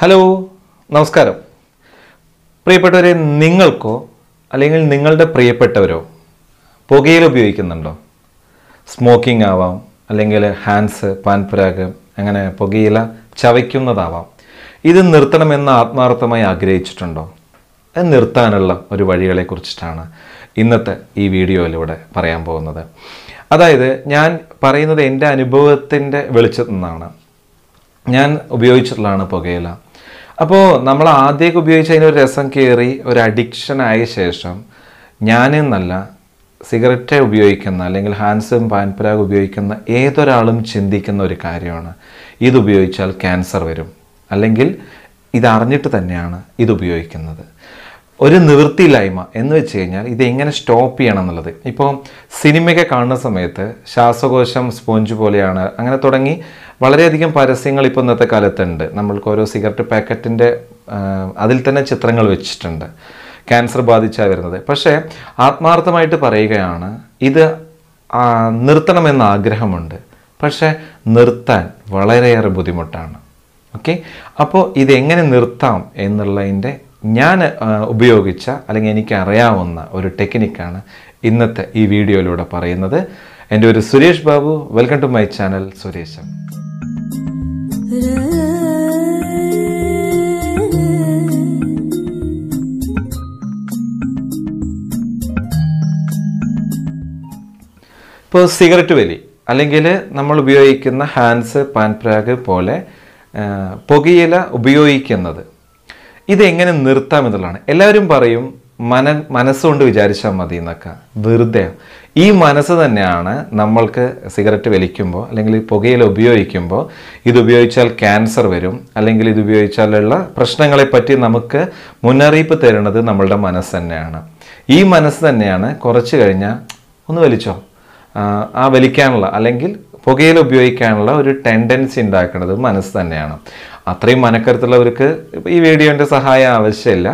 hello നമസ്കാരം പ്രിയപ്പെട്ടവരെ നിങ്ങൾക്കോ അല്ലെങ്കിൽ നിങ്ങളുടെ പ്രിയപ്പെട്ടവരോ പുകയിൽ ഉപയോഗിക്കുന്നുണ്ടോ സ്മോക്കിംഗ് ആവാം അല്ലെങ്കിൽ ഹാൻഡ്സ് പാൻപുരാഗ് അങ്ങനെ പുകയില ചവയ്ക്കുന്നതാവാം ഇത് നിർത്തണമെന്ന് ആത്മാർത്ഥമായി ആഗ്രഹിച്ചിട്ടുണ്ടോ അത് നിർത്താനുള്ള ഒരു വഴികളെ കുറിച്ചിട്ടാണ് ഇന്നത്തെ ഈ വീഡിയോയിലൂടെ പറയാൻ പോകുന്നത് അതായത് ഞാൻ പറയുന്നത് എൻ്റെ അനുഭവത്തിൻ്റെ വെളിച്ചത്തു നിന്നാണ് ഞാൻ ഉപയോഗിച്ചിട്ടുള്ളതാണ് പുകയില അപ്പോൾ നമ്മൾ ആദ്യമൊക്കെ ഉപയോഗിച്ച് അതിനൊരു രസം കയറി ഒരു അഡിക്ഷൻ ആയ ശേഷം ഞാനെന്നല്ല സിഗരറ്റ് ഉപയോഗിക്കുന്ന അല്ലെങ്കിൽ ഹാൻസും പാൻപരാഗ് ഉപയോഗിക്കുന്ന ഏതൊരാളും ചിന്തിക്കുന്ന ഒരു കാര്യമാണ് ഇത് ഉപയോഗിച്ചാൽ ക്യാൻസർ വരും അല്ലെങ്കിൽ ഇതറിഞ്ഞിട്ട് തന്നെയാണ് ഇത് ഉപയോഗിക്കുന്നത് ഒരു നിവൃത്തിയില്ലായ്മ എന്ന് വെച്ച് കഴിഞ്ഞാൽ ഇത് എങ്ങനെ സ്റ്റോപ്പ് ചെയ്യണം എന്നുള്ളത് ഇപ്പോൾ സിനിമയൊക്കെ കാണുന്ന സമയത്ത് ശ്വാസകോശം സ്പോഞ്ച് പോലെയാണ് അങ്ങനെ തുടങ്ങി വളരെയധികം പരസ്യങ്ങൾ ഇപ്പോൾ ഇന്നത്തെ കാലത്തുണ്ട് നമ്മൾക്ക് ഓരോ സിഗരറ്റ് പാക്കറ്റിൻ്റെ അതിൽ തന്നെ ചിത്രങ്ങൾ വെച്ചിട്ടുണ്ട് ക്യാൻസർ ബാധിച്ചാണ് വരുന്നത് പക്ഷേ ആത്മാർത്ഥമായിട്ട് പറയുകയാണ് ഇത് നിർത്തണമെന്ന ആഗ്രഹമുണ്ട് പക്ഷേ നിർത്താൻ വളരെയേറെ ബുദ്ധിമുട്ടാണ് ഓക്കെ അപ്പോൾ ഇതെങ്ങനെ നിർത്താം എന്നുള്ളതിൻ്റെ ഞാൻ ഉപയോഗിച്ച അല്ലെങ്കിൽ എനിക്ക് അറിയാവുന്ന ഒരു ടെക്നിക്കാണ് ഇന്നത്തെ ഈ വീഡിയോയിലൂടെ പറയുന്നത് എൻ്റെ ഒരു Suresh Babu welcome to my channel Suresh ഇപ്പോൾ സിഗരറ്റ് വലി അല്ലെങ്കിൽ നമ്മൾ ഉപയോഗിക്കുന്ന ഹാൻഡ്സ് പാൻപ്രാഗ് പോലെ പുകയില ഉപയോഗിക്കുന്നത് ഇതെങ്ങനെ നിർത്താം എന്നുള്ളതാണ് എല്ലാവരും പറയും മന മനസ്സുകൊണ്ട് വിചാരിച്ചാൽ മതി എന്നൊക്കെ വെറുതെ ഈ മനസ്സ് തന്നെയാണ് നമ്മൾക്ക് സിഗരറ്റ് വലിക്കുമ്പോൾ അല്ലെങ്കിൽ പുകയിൽ ഉപയോഗിക്കുമ്പോൾ ഇത് ഉപയോഗിച്ചാൽ ക്യാൻസർ വരും അല്ലെങ്കിൽ ഇത് ഉപയോഗിച്ചാലുള്ള പ്രശ്നങ്ങളെപ്പറ്റി നമുക്ക് മുന്നറിയിപ്പ് തരുന്നത് നമ്മളുടെ മനസ്സ് തന്നെയാണ് ഈ മനസ്സ് തന്നെയാണ് കുറച്ച് കഴിഞ്ഞാൽ ഒന്ന് വലിച്ചോ ആ വലിക്കാനുള്ള അല്ലെങ്കിൽ പുകയിൽ ഉപയോഗിക്കാനുള്ള ഒരു ടെൻഡൻസി ഉണ്ടാക്കുന്നത് മനസ്സ് തന്നെയാണ് അത്രയും മനക്കരുത്തുള്ളവർക്ക് ഈ വീഡിയോൻ്റെ സഹായം ആവശ്യമില്ല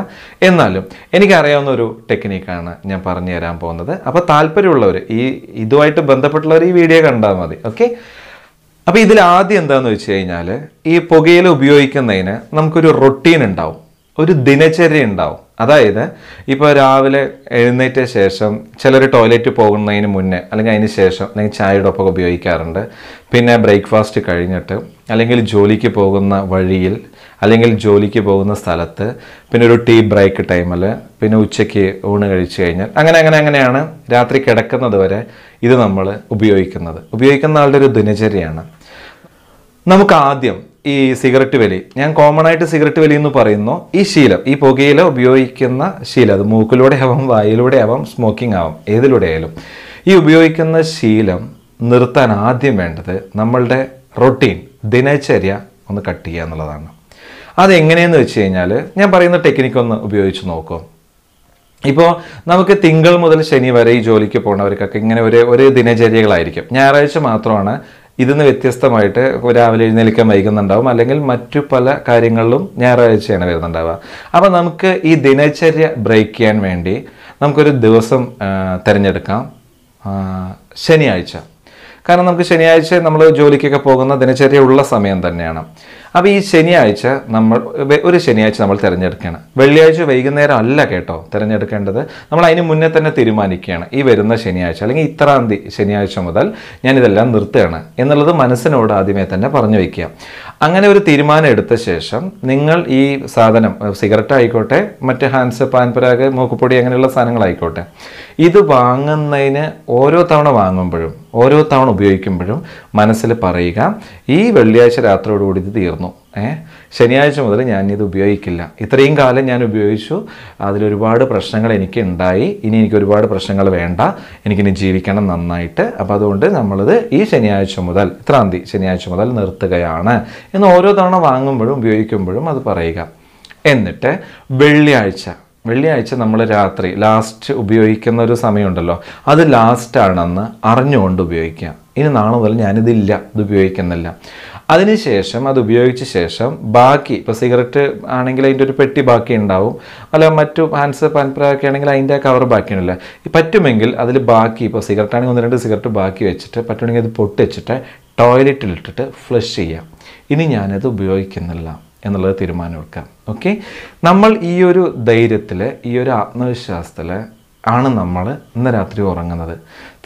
എന്നാലും എനിക്കറിയാവുന്ന ഒരു ടെക്നീക്കാണ് ഞാൻ പറഞ്ഞു തരാൻ പോകുന്നത് അപ്പോൾ താല്പര്യമുള്ളവർ ഈ ഇതുമായിട്ട് ബന്ധപ്പെട്ടുള്ളവർ ഈ വീഡിയോ കണ്ടാൽ മതി ഓക്കെ അപ്പോൾ ഇതിൽ ആദ്യം എന്താണെന്ന് വെച്ച് കഴിഞ്ഞാൽ ഈ പുകയില ഉപയോഗിക്കുന്നതിന് നമുക്കൊരു റൊട്ടീൻ ഉണ്ടാവും ഒരു ദിനചര്യ ഉണ്ടാവും അതായത് ഇപ്പോൾ രാവിലെ എഴുന്നേറ്റ ശേഷം ചിലർ ടോയ്ലറ്റ് പോകുന്നതിന് മുന്നേ അല്ലെങ്കിൽ അതിന് ശേഷം അല്ലെങ്കിൽ ചായയുടെ ഒപ്പം ഉപയോഗിക്കാറുണ്ട് പിന്നെ ബ്രേക്ക്ഫാസ്റ്റ് കഴിഞ്ഞിട്ട് അല്ലെങ്കിൽ ജോലിക്ക് പോകുന്ന വഴിയിൽ അല്ലെങ്കിൽ ജോലിക്ക് പോകുന്ന സ്ഥലത്ത് പിന്നെ ഒരു ടീ ബ്രേക്ക് ടൈമിൽ പിന്നെ ഉച്ചയ്ക്ക് ഊണ് കഴിച്ചു കഴിഞ്ഞാൽ അങ്ങനെ അങ്ങനെ അങ്ങനെയാണ് രാത്രി കിടക്കുന്നത് വരെ ഇത് നമ്മൾ ഉപയോഗിക്കുന്നത് ഉപയോഗിക്കുന്ന ആളുടെ ഒരു ദിനചര്യയാണ് നമുക്ക് ആദ്യം ഈ സിഗരറ്റ് വലി ഞാൻ കോമൺ ആയിട്ട് സിഗരറ്റ് വലി എന്ന് പറയുന്നു ഈ ശീലം ഈ പുകയില ഉപയോഗിക്കുന്ന ശീലം അത് മൂക്കിലൂടെ ആവാം വായിലൂടെ ആവാം സ്മോക്കിംഗ് ആവാം ഏതിലൂടെ ആയാലും ഈ ഉപയോഗിക്കുന്ന ശീലം നിർത്താൻ ആദ്യം വേണ്ടത് നമ്മളുടെ റൊട്ടീൻ ദിനചര്യ ഒന്ന് കട്ട് ചെയ്യുക എന്നുള്ളതാണ് അതെങ്ങനെയെന്ന് വെച്ച് കഴിഞ്ഞാൽ ഞാൻ പറയുന്ന ടെക്നിക്ക് ഒന്ന് ഉപയോഗിച്ച് നോക്കും ഇപ്പോൾ നമുക്ക് തിങ്കൾ മുതൽ ശനി വരെ ഈ ജോലിക്ക് പോകുന്നവർക്കൊക്കെ ഇങ്ങനെ ഒരേ ഒരേ ദിനചര്യകളായിരിക്കും ഞായറാഴ്ച മാത്രമാണ് ഇതിന്ന് വ്യത്യസ്തമായിട്ട് രാവിലെ എഴുന്നേൽക്കാൻ വൈകുന്നുണ്ടാവും അല്ലെങ്കിൽ മറ്റു പല കാര്യങ്ങളിലും ഞായറാഴ്ചയാണ് വരുന്നുണ്ടാവുക അപ്പോൾ നമുക്ക് ഈ ദിനചര്യ ബ്രേക്ക് ചെയ്യാൻ വേണ്ടി നമുക്കൊരു ദിവസം തിരഞ്ഞെടുക്കാം ശനിയാഴ്ച കാരണം നമുക്ക് ശനിയാഴ്ച നമ്മൾ ജോലിക്കൊക്കെ പോകുന്ന ദിനചര്യ ഉള്ള സമയം തന്നെയാണ് അപ്പോൾ ഈ ശനിയാഴ്ച നമ്മൾ ഒരു ശനിയാഴ്ച നമ്മൾ തിരഞ്ഞെടുക്കുകയാണ് വെള്ളിയാഴ്ച വൈകുന്നേരം അല്ല കേട്ടോ തിരഞ്ഞെടുക്കേണ്ടത് നമ്മൾ അതിന് മുന്നേ തന്നെ തീരുമാനിക്കുകയാണ് ഈ വരുന്ന ശനിയാഴ്ച അല്ലെങ്കിൽ ഇത്രാം തീയതി ശനിയാഴ്ച മുതൽ ഞാനിതെല്ലാം നിർത്തുകയാണ് എന്നുള്ളത് മനസ്സിനോട് ആദ്യമേ തന്നെ പറഞ്ഞു വയ്ക്കുക അങ്ങനെ ഒരു തീരുമാനം എടുത്ത ശേഷം നിങ്ങൾ ഈ സാധനം സിഗരറ്റ് ആയിക്കോട്ടെ മറ്റ് ഹാൻഡ്സ് പാൻപരാഗ് മൂക്കുപൊടി അങ്ങനെയുള്ള സാധനങ്ങളായിക്കോട്ടെ ഇത് വാങ്ങുന്നതിന് ഓരോ തവണ വാങ്ങുമ്പോഴും ഓരോ തവണ ഉപയോഗിക്കുമ്പോഴും മനസ്സിൽ പറയുക ഈ വെള്ളിയാഴ്ച രാത്രിയോടുകൂടി ഇത് തീർന്നു ഏഹ് ശനിയാഴ്ച മുതൽ ഞാൻ ഇത് ഉപയോഗിക്കില്ല ഇത്രയും കാലം ഞാൻ ഉപയോഗിച്ചു അതിലൊരുപാട് പ്രശ്നങ്ങൾ എനിക്ക് ഉണ്ടായി ഇനി എനിക്ക് ഒരുപാട് പ്രശ്നങ്ങൾ വേണ്ട എനിക്കിനി ജീവിക്കണം നന്നായിട്ട് അപ്പോൾ അതുകൊണ്ട് നമ്മളിത് ഈ ശനിയാഴ്ച മുതൽ ഇത്രാം തീയതി ശനിയാഴ്ച മുതൽ നിർത്തുകയാണ് എന്ന് ഓരോ തവണ വാങ്ങുമ്പോഴും ഉപയോഗിക്കുമ്പോഴും അത് പറയുക എന്നിട്ട് വെള്ളിയാഴ്ച വെള്ളിയാഴ്ച നമ്മൾ രാത്രി ലാസ്റ്റ് ഉപയോഗിക്കുന്ന ഒരു സമയമുണ്ടല്ലോ അത് ലാസ്റ്റ് ആണെന്ന് അറിഞ്ഞുകൊണ്ട് ഉപയോഗിക്കുക ഇനി നാളെ മുതൽ ഞാനിതില്ല ഇത് ഉപയോഗിക്കുന്നില്ല അതിനുശേഷം അത് ഉപയോഗിച്ച ശേഷം ബാക്കി ഇപ്പോൾ സിഗരറ്റ് ആണെങ്കിൽ അതിൻ്റെ ഒരു പെട്ടി ബാക്കി ഉണ്ടാവും അല്ല മറ്റു ഹാൻഡ്സ് പാൻപ്രൊക്കെ ആണെങ്കിൽ അതിൻ്റെ കവർ ബാക്കി ഉണ്ടല്ല പറ്റുമെങ്കിൽ അതിൽ ബാക്കി ഇപ്പോൾ സിഗരറ്റ് ആണെങ്കിൽ ഒന്ന് രണ്ട് സിഗരറ്റ് ബാക്കി വെച്ചിട്ട് പറ്റുമെങ്കിൽ അത് പൊട്ടിച്ചിട്ട് ടോയ്ലറ്റിലിട്ടിട്ട് ഫ്ലഷ് ചെയ്യാം ഇനി ഞാനത് ഉപയോഗിക്കുന്നില്ല എന്നുള്ളത് തീരുമാനമെടുക്കാം ഓക്കെ നമ്മൾ ഈ ഒരു ധൈര്യത്തിൽ ഈ ഒരു ആത്മവിശ്വാസത്തിൽ ആണ് നമ്മൾ ഇന്ന് രാത്രി ഉറങ്ങുന്നത്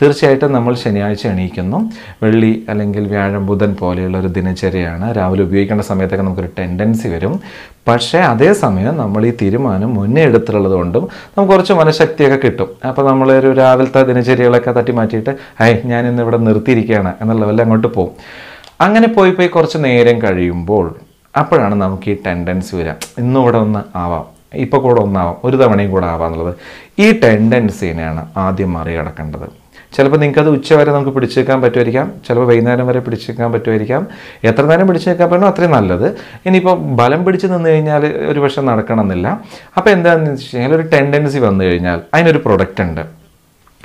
തീർച്ചയായിട്ടും നമ്മൾ ശനിയാഴ്ച എണീക്കുന്നു വെള്ളി അല്ലെങ്കിൽ വ്യാഴം ബുധൻ പോലെയുള്ള ഒരു ദിനചര്യയാണ് രാവിലെ ഉപയോഗിക്കേണ്ട സമയത്തൊക്കെ നമുക്കൊരു ടെൻഡൻസി വരും പക്ഷേ അതേസമയം നമ്മൾ ഈ തീരുമാനം മുന്നേ എടുത്തിട്ടുള്ളത് കൊണ്ടും നമുക്ക് കുറച്ച് മനഃശക്തിയൊക്കെ കിട്ടും അപ്പോൾ നമ്മളൊരു രാവിലത്തെ ദിനചര്യകളൊക്കെ തട്ടി മാറ്റിയിട്ട് ഐ ഞാനിന്ന് ഇവിടെ നിർത്തിയിരിക്കുകയാണ് എന്നുള്ള ലെവലിൽ അങ്ങോട്ട് പോകും അങ്ങനെ പോയി പോയി കുറച്ച് നേരം കഴിയുമ്പോൾ അപ്പോഴാണ് നമുക്ക് ഈ ടെൻഡൻസി വരിക ഇന്നും ഇവിടെ ഒന്ന് ആവാം ഇപ്പോൾ കൂടെ ഒന്നാവാം ഒരു തവണയും കൂടെ ആവാം എന്നുള്ളത് ഈ ടെൻഡൻസിനെയാണ് ആദ്യം മറികടക്കേണ്ടത് ചിലപ്പോൾ നിങ്ങൾക്കത് വരെ നമുക്ക് പിടിച്ചു നിൽക്കാൻ പറ്റുമായിരിക്കാം ചിലപ്പോൾ വൈകുന്നേരം വരെ പിടിച്ചു നിൽക്കാൻ പറ്റുമായിരിക്കാം എത്ര നേരം പിടിച്ചു നിൽക്കാൻ പറ്റണോ അത്രയും നല്ലത് ഇനിയിപ്പോൾ ബലം പിടിച്ച് നിന്ന് കഴിഞ്ഞാൽ ഒരു പക്ഷേ നടക്കണമെന്നില്ല അപ്പോൾ എന്താണെന്ന് വെച്ച് കഴിഞ്ഞാൽ ഒരു ടെൻഡൻസി വന്നു കഴിഞ്ഞാൽ അതിനൊരു പ്രൊഡക്റ്റ് ഉണ്ട്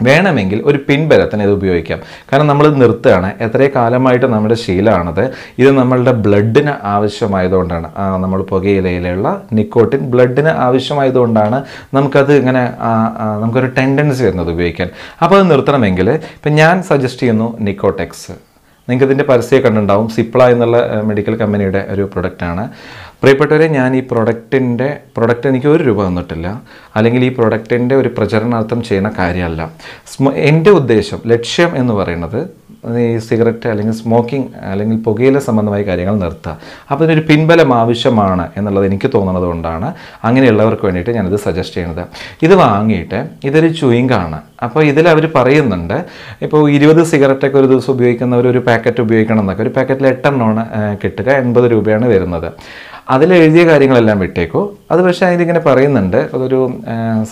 വേണമെങ്കിൽ ഒരു പിൻബലത്തിന് ഇത് ഉപയോഗിക്കാം കാരണം നമ്മൾ നിർത്തുകയാണ് എത്രയോ കാലമായിട്ട് നമ്മുടെ ശീലമാണത് ഇത് നമ്മളുടെ ബ്ലഡിന് ആവശ്യമായതുകൊണ്ടാണ് നമ്മൾ പുകയിലയിലുള്ള നിക്കോട്ടിൻ ബ്ലഡിന് ആവശ്യമായതുകൊണ്ടാണ് നമുക്കത് ഇങ്ങനെ നമുക്കൊരു ടെൻഡൻസി വരുന്നത് ഉപയോഗിക്കാൻ അപ്പോൾ അത് നിർത്തണമെങ്കിൽ ഇപ്പം ഞാൻ സജസ്റ്റ് ചെയ്യുന്നു നിക്കോടെക്സ് നിങ്ങൾക്ക് പരസ്യമൊക്കെ പരസ്യം കണ്ടുണ്ടാവും സിപ്ല എന്നുള്ള മെഡിക്കൽ കമ്പനിയുടെ ഒരു പ്രൊഡക്റ്റാണ് പ്രിയപ്പെട്ടവരെ ഞാൻ ഈ പ്രൊഡക്റ്റിൻ്റെ പ്രൊഡക്റ്റ് എനിക്ക് ഒരു രൂപ തന്നിട്ടില്ല അല്ലെങ്കിൽ ഈ പ്രൊഡക്റ്റിൻ്റെ ഒരു പ്രചരണാർത്ഥം ചെയ്യുന്ന കാര്യമല്ല എൻ്റെ ഉദ്ദേശം ലക്ഷ്യം എന്ന് പറയുന്നത് ഈ സിഗരറ്റ് അല്ലെങ്കിൽ സ്മോക്കിംഗ് അല്ലെങ്കിൽ പുകയില സംബന്ധമായ കാര്യങ്ങൾ നിർത്തുക അപ്പോൾ ഇതിനൊരു പിൻബലം ആവശ്യമാണ് എന്നുള്ളത് എനിക്ക് തോന്നുന്നത് കൊണ്ടാണ് അങ്ങനെയുള്ളവർക്ക് വേണ്ടിയിട്ട് ഞാനിത് സജസ്റ്റ് ചെയ്യുന്നത് ഇത് വാങ്ങിയിട്ട് ഇതൊരു ചുയിങ്കാണ് അപ്പോൾ ഇതിൽ അവർ പറയുന്നുണ്ട് ഇപ്പോൾ ഇരുപത് സിഗരറ്റൊക്കെ ഒരു ദിവസം ഉപയോഗിക്കുന്നവർ ഒരു പാക്കറ്റ് ഉപയോഗിക്കണം എന്നൊക്കെ ഒരു പാക്കറ്റിൽ എട്ടെണ്ണമാണ് കിട്ടുക എൺപത് രൂപയാണ് വരുന്നത് അതിലെഴുതിയ കാര്യങ്ങളെല്ലാം വിട്ടേക്കോ അത് പക്ഷേ അതിലിങ്ങനെ പറയുന്നുണ്ട് അതൊരു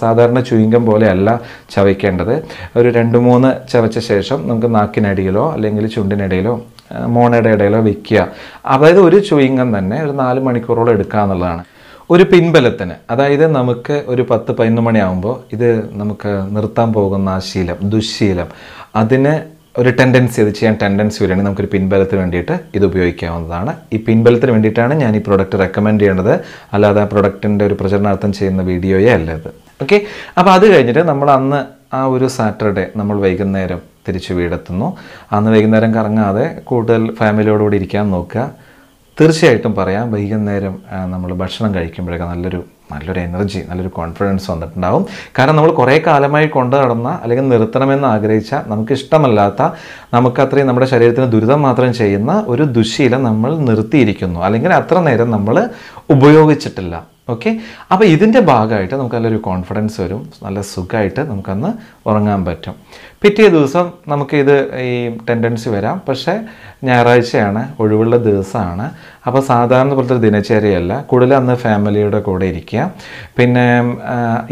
സാധാരണ ചുയിങ്കം പോലെയല്ല ചവയ്ക്കേണ്ടത് ഒരു രണ്ട് മൂന്ന് ചവച്ച ശേഷം നമുക്ക് നാക്കിനടിയിലോ അല്ലെങ്കിൽ ചുണ്ടിനിടയിലോ മോണയുടെ ഇടയിലോ വിൽക്കുക അതായത് ഒരു ചുയിങ്കം തന്നെ ഒരു നാല് മണിക്കൂറോളം എടുക്കുക എന്നുള്ളതാണ് ഒരു പിൻബലത്തിന് അതായത് നമുക്ക് ഒരു പത്ത് പതിനൊന്ന് മണിയാകുമ്പോൾ ഇത് നമുക്ക് നിർത്താൻ പോകുന്ന ശീലം ദുശ്ശീലം അതിന് ഒരു ടെൻഡൻസി അത് ചെയ്യാൻ ടെൻഡൻസി വരികയാണെങ്കിൽ നമുക്കൊരു പിൻബലത്തിന് വേണ്ടിയിട്ട് ഇത് ഉപയോഗിക്കാവുന്നതാണ് ഈ പിൻബലത്തിന് വേണ്ടിയിട്ടാണ് ഞാൻ ഈ പ്രോഡക്റ്റ് റെക്കമെൻഡ് ചെയ്യേണ്ടത് അല്ലാതെ ആ പ്രൊഡക്റ്റിൻ്റെ ഒരു പ്രചരണാർത്ഥം ചെയ്യുന്ന വീഡിയോയേ അല്ല ഇത് ഓക്കെ അപ്പോൾ അത് കഴിഞ്ഞിട്ട് നമ്മൾ അന്ന് ആ ഒരു സാറ്റർഡേ നമ്മൾ വൈകുന്നേരം തിരിച്ച് വീടെത്തുന്നു അന്ന് വൈകുന്നേരം കറങ്ങാതെ കൂടുതൽ ഫാമിലിയോടുകൂടി ഇരിക്കാൻ നോക്കുക തീർച്ചയായിട്ടും പറയാം വൈകുന്നേരം നമ്മൾ ഭക്ഷണം കഴിക്കുമ്പോഴൊക്കെ നല്ലൊരു നല്ലൊരു എനർജി നല്ലൊരു കോൺഫിഡൻസ് വന്നിട്ടുണ്ടാകും കാരണം നമ്മൾ കുറേ കാലമായി കൊണ്ടു നടന്ന അല്ലെങ്കിൽ നിർത്തണമെന്ന് ആഗ്രഹിച്ച നമുക്കിഷ്ടമല്ലാത്ത നമുക്കത്രയും നമ്മുടെ ശരീരത്തിന് ദുരിതം മാത്രം ചെയ്യുന്ന ഒരു ദുശീലം നമ്മൾ നിർത്തിയിരിക്കുന്നു അല്ലെങ്കിൽ അത്ര നേരം നമ്മൾ ഉപയോഗിച്ചിട്ടില്ല ഓക്കെ അപ്പോൾ ഇതിൻ്റെ ഭാഗമായിട്ട് നമുക്ക് നല്ലൊരു കോൺഫിഡൻസ് വരും നല്ല സുഖമായിട്ട് നമുക്കന്ന് ഉറങ്ങാൻ പറ്റും പിറ്റേ ദിവസം നമുക്കിത് ഈ ടെൻഡൻസി വരാം പക്ഷേ ഞായറാഴ്ചയാണ് ഒഴിവുള്ള ദിവസമാണ് അപ്പോൾ സാധാരണ പോലത്തെ ദിനചര്യയല്ല കൂടുതൽ അന്ന് ഫാമിലിയുടെ കൂടെ ഇരിക്കുക പിന്നെ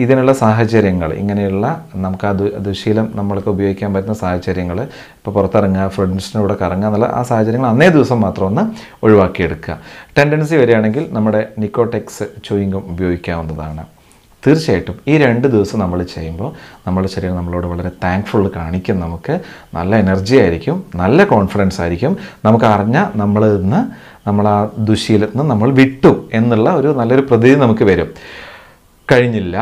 ഇതിനുള്ള സാഹചര്യങ്ങൾ ഇങ്ങനെയുള്ള നമുക്ക് അത് ദുശീലം നമ്മൾക്ക് ഉപയോഗിക്കാൻ പറ്റുന്ന സാഹചര്യങ്ങൾ ഇപ്പോൾ പുറത്തിറങ്ങുക ഫ്രണ്ട്സിൻ്റെ കൂടെ കറങ്ങുക എന്നുള്ള ആ സാഹചര്യങ്ങൾ അന്നേ ദിവസം മാത്രം ഒന്ന് ഒഴിവാക്കിയെടുക്കുക ടെൻഡൻസി വരികയാണെങ്കിൽ നമ്മുടെ നിക്കോടെക്സ് ചൂയിങ്ങും ഉപയോഗിക്കാവുന്നതാണ് തീർച്ചയായിട്ടും ഈ രണ്ട് ദിവസം നമ്മൾ ചെയ്യുമ്പോൾ നമ്മുടെ ശരീരം നമ്മളോട് വളരെ താങ്ക്ഫുൾ കാണിക്കും നമുക്ക് നല്ല എനർജി ആയിരിക്കും നല്ല കോൺഫിഡൻസ് ആയിരിക്കും നമുക്ക് അറിഞ്ഞാൽ നമ്മൾ ഇന്ന് നമ്മൾ ആ ദുശീലത്തിൽ നിന്ന് നമ്മൾ വിട്ടു എന്നുള്ള ഒരു നല്ലൊരു പ്രതീതി നമുക്ക് വരും കഴിഞ്ഞില്ല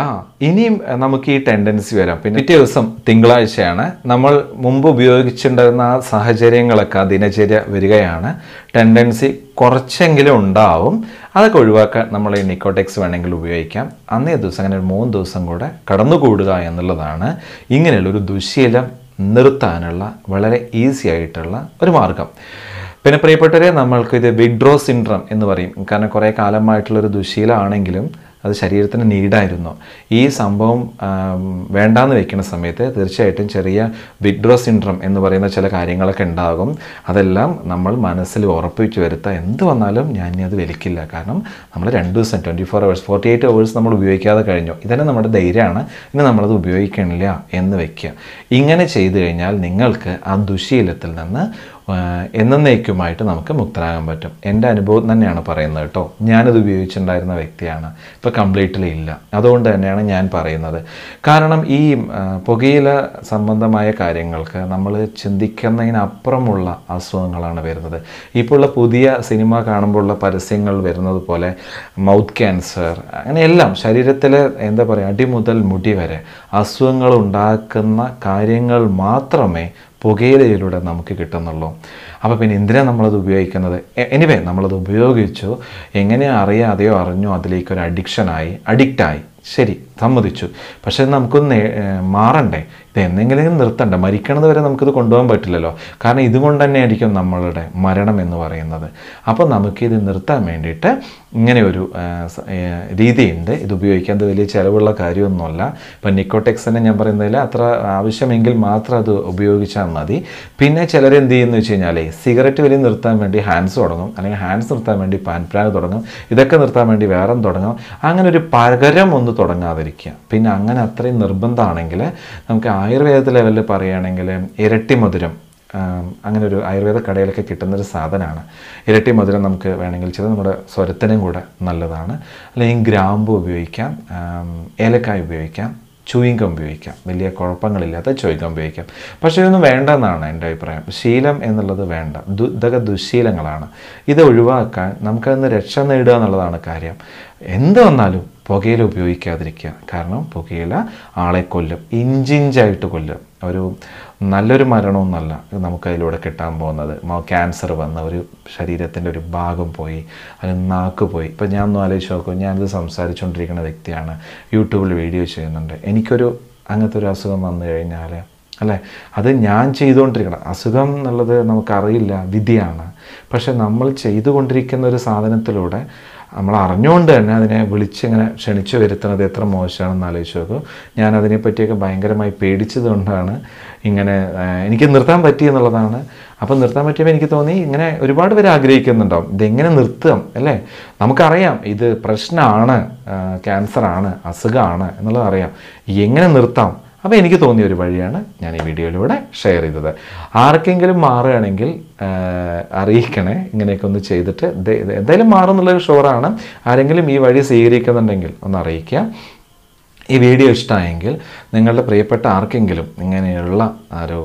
ഇനിയും നമുക്ക് ഈ ടെൻഡൻസി വരാം പിന്നെ പിറ്റേ ദിവസം തിങ്കളാഴ്ചയാണ് നമ്മൾ മുമ്പ് ഉപയോഗിച്ചിട്ടുണ്ടായിരുന്ന ആ സാഹചര്യങ്ങളൊക്കെ ആ ദിനചര്യ വരികയാണ് ടെൻഡൻസി കുറച്ചെങ്കിലും ഉണ്ടാവും അതൊക്കെ ഒഴിവാക്കാൻ നമ്മൾ ഈ നിക്കോടെക്സ് വേണമെങ്കിൽ ഉപയോഗിക്കാം അന്നേ ദിവസം അങ്ങനെ മൂന്ന് ദിവസം കൂടെ കടന്നുകൂടുക എന്നുള്ളതാണ് ഇങ്ങനെയുള്ള ഒരു ദുശീലം നിർത്താനുള്ള വളരെ ഈസി ആയിട്ടുള്ള ഒരു മാർഗം പിന്നെ പ്രിയപ്പെട്ടവരെ നമ്മൾക്ക് ഇത് വിഡ്രോ സിൻഡ്രം എന്ന് പറയും കാരണം കുറേ കാലമായിട്ടുള്ളൊരു ദുശീലമാണെങ്കിലും അത് ശരീരത്തിന് നീഡായിരുന്നു ഈ സംഭവം വേണ്ടാന്ന് വെക്കുന്ന സമയത്ത് തീർച്ചയായിട്ടും ചെറിയ വിഡ്രോ സിൻഡ്രം എന്ന് പറയുന്ന ചില കാര്യങ്ങളൊക്കെ ഉണ്ടാകും അതെല്ലാം നമ്മൾ മനസ്സിൽ ഉറപ്പിച്ച് വരുത്താൻ എന്ത് വന്നാലും ഞാൻ അത് വലിക്കില്ല കാരണം നമ്മൾ രണ്ട് ദിവസം twenty four hours forty eight hours നമ്മൾ ഉപയോഗിക്കാതെ കഴിഞ്ഞു ഇതന്നെ നമ്മുടെ ധൈര്യമാണ് ഇനി നമ്മളത് ഉപയോഗിക്കണില്ല എന്ന് വയ്ക്കുക ഇങ്ങനെ ചെയ്തു കഴിഞ്ഞാൽ നിങ്ങൾക്ക് ആ ദുശീലത്തിൽ നിന്ന് എന്നേക്കുമായിട്ട് നമുക്ക് മുക്തരാകാൻ പറ്റും എൻ്റെ അനുഭവം തന്നെയാണ് പറയുന്നത് കേട്ടോ ഞാനിത് ഉപയോഗിച്ചിട്ടുണ്ടായിരുന്ന വ്യക്തിയാണ് ഇപ്പോൾ കംപ്ലീറ്റ്ലി ഇല്ല അതുകൊണ്ട് തന്നെയാണ് ഞാൻ പറയുന്നത് കാരണം ഈ പുകയില സംബന്ധമായ കാര്യങ്ങൾക്ക് നമ്മൾ ചിന്തിക്കുന്നതിനപ്പുറമുള്ള അസുഖങ്ങളാണ് വരുന്നത് ഇപ്പോൾ ഉള്ള പുതിയ സിനിമ കാണുമ്പോഴുള്ള പരസ്യങ്ങൾ വരുന്നത് പോലെ മൗത്ത് ക്യാൻസർ അങ്ങനെ എല്ലാം ശരീരത്തിലെ എന്താ പറയുക അടി മുതൽ മുടി വരെ അസുഖങ്ങൾ ഉണ്ടാക്കുന്ന കാര്യങ്ങൾ മാത്രമേ പുകയിലയിലൂടെ നമുക്ക് കിട്ടുന്നുള്ളൂ അപ്പോൾ പിന്നെ എന്തിനാണ് നമ്മളത് ഉപയോഗിക്കുന്നത് എനിവേ നമ്മളത് ഉപയോഗിച്ചു എങ്ങനെ അറിയാതെയോ അറിഞ്ഞോ അതിലേക്കൊരു അഡിക്ഷനായി അഡിക്റ്റായി ശരി സമ്മതിച്ചു പക്ഷേ നമുക്കൊന്ന് മാറണ്ടേ ഇത് എന്തെങ്കിലും നിർത്തണ്ട മരിക്കണത് വരെ നമുക്കിത് കൊണ്ടുപോകാൻ പറ്റില്ലല്ലോ കാരണം ഇതുകൊണ്ട് തന്നെ ആയിരിക്കും നമ്മളുടെ മരണം എന്ന് പറയുന്നത് അപ്പോൾ നമുക്കിത് നിർത്താൻ വേണ്ടിയിട്ട് ഇങ്ങനെ ഒരു രീതിയുണ്ട് ഇത് ഉപയോഗിക്കാൻ വലിയ ചിലവുള്ള കാര്യമൊന്നുമല്ല ഇപ്പം തന്നെ ഞാൻ പറയുന്നതിൽ അത്ര ആവശ്യമെങ്കിൽ മാത്രം അത് ഉപയോഗിച്ചാൽ മതി പിന്നെ ചിലരെന്ത് എന്ത് ചെയ്യുന്നു വെച്ച് കഴിഞ്ഞാൽ സിഗരറ്റ് വലിയ നിർത്താൻ വേണ്ടി ഹാൻഡ്സ് തുടങ്ങും അല്ലെങ്കിൽ ഹാൻഡ്സ് നിർത്താൻ വേണ്ടി പാൻ പ്ലാൻ തുടങ്ങും ഇതൊക്കെ നിർത്താൻ വേണ്ടി വേറെ തുടങ്ങും അങ്ങനെ ഒരു പകരം ഒന്ന് തുടങ്ങാതിരിക്കുക പിന്നെ അങ്ങനെ അത്രയും നിർബന്ധമാണെങ്കിൽ നമുക്ക് ആയുർവേദ ലെവലിൽ പറയുകയാണെങ്കിൽ ഇരട്ടി മധുരം അങ്ങനെ ഒരു ആയുർവേദ കടയിലൊക്കെ കിട്ടുന്നൊരു സാധനമാണ് ഇരട്ടി മധുരം നമുക്ക് വേണമെങ്കിൽ ചെയ്ത് നമ്മുടെ സ്വരത്തിനും കൂടെ നല്ലതാണ് അല്ലെങ്കിൽ ഗ്രാമ്പു ഉപയോഗിക്കാം ഏലക്കായ ഉപയോഗിക്കാം ചൂയിങ്കം ഉപയോഗിക്കാം വലിയ കുഴപ്പങ്ങളില്ലാത്ത ചൂയിങ്കം ഉപയോഗിക്കാം പക്ഷേ ഇതൊന്നും വേണ്ട എന്നാണ് എൻ്റെ അഭിപ്രായം ശീലം എന്നുള്ളത് വേണ്ട ദു ഇതൊക്കെ ദുശീലങ്ങളാണ് ഇത് ഒഴിവാക്കാൻ നമുക്കതിന്ന് രക്ഷ നേടുക എന്നുള്ളതാണ് കാര്യം എന്ത് വന്നാലും പുകയില ഉപയോഗിക്കാതിരിക്കുക കാരണം പുകയില ആളെ കൊല്ലും ഇഞ്ചിഞ്ചായിട്ട് കൊല്ലും ഒരു നല്ലൊരു മരണമൊന്നല്ല നമുക്കതിലൂടെ കിട്ടാൻ പോകുന്നത് ക്യാൻസർ വന്ന ഒരു ശരീരത്തിൻ്റെ ഒരു ഭാഗം പോയി അല്ലെങ്കിൽ നാക്ക് പോയി ഇപ്പം ഞാൻ ഒന്നും ആലോചിച്ച് നോക്കും ഞാനിത് സംസാരിച്ചുകൊണ്ടിരിക്കുന്ന വ്യക്തിയാണ് യൂട്യൂബിൽ വീഡിയോ ചെയ്യുന്നുണ്ട് എനിക്കൊരു അങ്ങനത്തെ ഒരു അസുഖം വന്നു കഴിഞ്ഞാൽ അല്ലേ അത് ഞാൻ ചെയ്തുകൊണ്ടിരിക്കണം അസുഖം എന്നുള്ളത് നമുക്കറിയില്ല വിധിയാണ് പക്ഷെ നമ്മൾ ചെയ്തുകൊണ്ടിരിക്കുന്ന ഒരു സാധനത്തിലൂടെ നമ്മൾ അറിഞ്ഞുകൊണ്ട് തന്നെ അതിനെ വിളിച്ചിങ്ങനെ ക്ഷണിച്ചു വരുത്തുന്നത് എത്ര മോശമാണെന്ന് ആലോചിച്ച് നോക്കും ഞാൻ അതിനെപ്പറ്റിയൊക്കെ ഭയങ്കരമായി പേടിച്ചത് കൊണ്ടാണ് ഇങ്ങനെ എനിക്ക് നിർത്താൻ പറ്റി എന്നുള്ളതാണ് അപ്പം നിർത്താൻ പറ്റിയപ്പോൾ എനിക്ക് തോന്നി ഇങ്ങനെ ഒരുപാട് പേര് ആഗ്രഹിക്കുന്നുണ്ടാവും ഇതെങ്ങനെ നിർത്തും അല്ലേ നമുക്കറിയാം ഇത് പ്രശ്നമാണ് ക്യാൻസറാണ് അസുഖമാണ് എന്നുള്ളത് അറിയാം എങ്ങനെ നിർത്താം അപ്പോൾ എനിക്ക് തോന്നിയ ഒരു വഴിയാണ് ഞാൻ ഈ വീഡിയോയിലൂടെ ഷെയർ ചെയ്തത് ആർക്കെങ്കിലും മാറുകയാണെങ്കിൽ അറിയിക്കണേ ഇങ്ങനെയൊക്കെ ഒന്ന് ചെയ്തിട്ട് എന്തായാലും മാറുന്നുള്ളൊരു ഷുവറാണ് ആരെങ്കിലും ഈ വഴി സ്വീകരിക്കുന്നുണ്ടെങ്കിൽ ഒന്ന് അറിയിക്കുക ഈ വീഡിയോ ഇഷ്ടമായെങ്കിൽ നിങ്ങളുടെ പ്രിയപ്പെട്ട ആർക്കെങ്കിലും ഇങ്ങനെയുള്ള ഒരു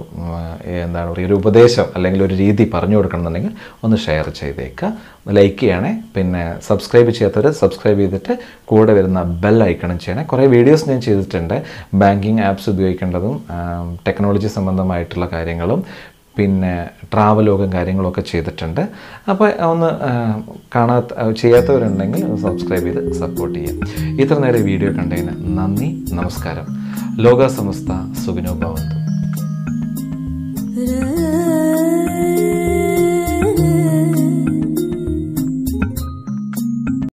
എന്താണ് പറയുക ഒരു ഉപദേശം അല്ലെങ്കിൽ ഒരു രീതി പറഞ്ഞു കൊടുക്കണമെന്നുണ്ടെങ്കിൽ ഒന്ന് ഷെയർ ചെയ്തേക്കുക ലൈക്ക് ചെയ്യണേ പിന്നെ സബ്സ്ക്രൈബ് ചെയ്യാത്തവർ സബ്സ്ക്രൈബ് ചെയ്തിട്ട് കൂടെ വരുന്ന ബെൽ ഐക്കണം ചെയ്യണേ കുറേ വീഡിയോസ് ഞാൻ ചെയ്തിട്ടുണ്ട് ബാങ്കിങ് ആപ്സ് ഉപയോഗിക്കേണ്ടതും ടെക്നോളജി സംബന്ധമായിട്ടുള്ള കാര്യങ്ങളും പിന്നെ ട്രാവലോഗും കാര്യങ്ങളൊക്കെ ചെയ്തിട്ടുണ്ട് അപ്പോൾ ഒന്ന് കാണാത്ത ചെയ്യാത്തവരുണ്ടെങ്കിൽ സബ്സ്ക്രൈബ് ചെയ്ത് സപ്പോർട്ട് ചെയ്യാം ഇത്ര നേരം വീഡിയോ കണ്ടതിന് നന്ദി നമസ്കാരം ലോക സമസ്ത സുഖിനോ